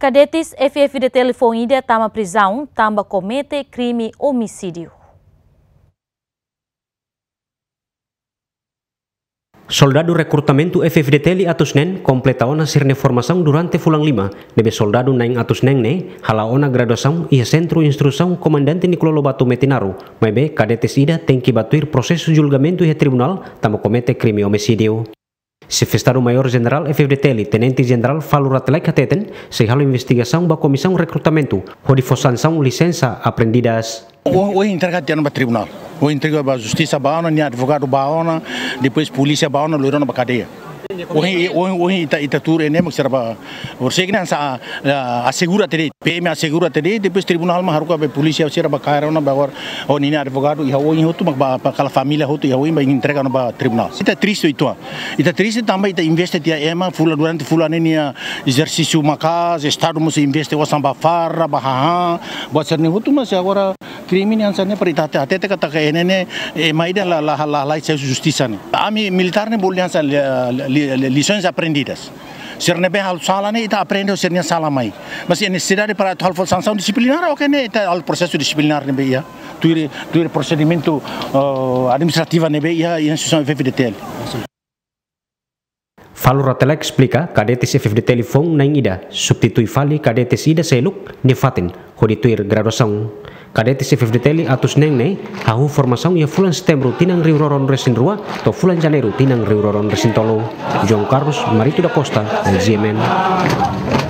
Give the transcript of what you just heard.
Cadetes FF de telefonia tama prisão, tamba comete crime homicídio. Soldado recrutamento de Tele atus nen completaona sirne formação durante fulang lima. Debe soldado nain atus neng ne ona graduação e centro instrução comandante Nicolau Lobato Metinaru. Mebe cadetes ida tem que batuir processo julgamento e tribunal Tamba comete crime homicídio. Se festar o maior-general e febretele tenente-general falo ratelai cateten se halo investigação ba comissão recrutamento hori fosanção licença aprendidas. O, o entrega tiano ba tribunal, o entrega ba justiça baona, ni advogado baona, depois polícia baona, loirona ba cadeia. Ohi ohi ohi ita ita tur ini mak ya, apa? Orang kan sa asegura tadi, PM asegura tadi, depois tribunal mah haruka be polisi maksudnya apa kaya orang bagor, oh nina advogado, ya orang itu mak apa kalau família itu ya orang bagi entrega no tribunal. Ita tris itu, ah. ita itu tambah ita investe dia ya, ema fula durante fula ini ya exercício makas estado mesti investe o ya, samba farra, ha buat serne itu masih agora krimin yang sana perintah hati hati kata kayak ini, e, ema ini lah lah lah lah la justisa nih. militer militarnya boleh yang sana lições aprendidas. Se não bem ao sala nem tá aprende ou se não sala mais. Mas é necessidade para tal sanção disciplinar ok né? É está processo disciplinar né bem Tu tu procedimento ah, administrativo nem bem e instituição FFDTL. Falu Ratelek explica cadetes FFDTL fong na ida substitui fali cadetes ida seluk nefatin hodituir graduação Kadeti se fevdeteli atus neng ne, hahu formasaun ya fulan setembro tinang riuroron resin rua, to fulan janeiro tinang riuroron resin tolo. John Carlos, Marito da Costa, GMN.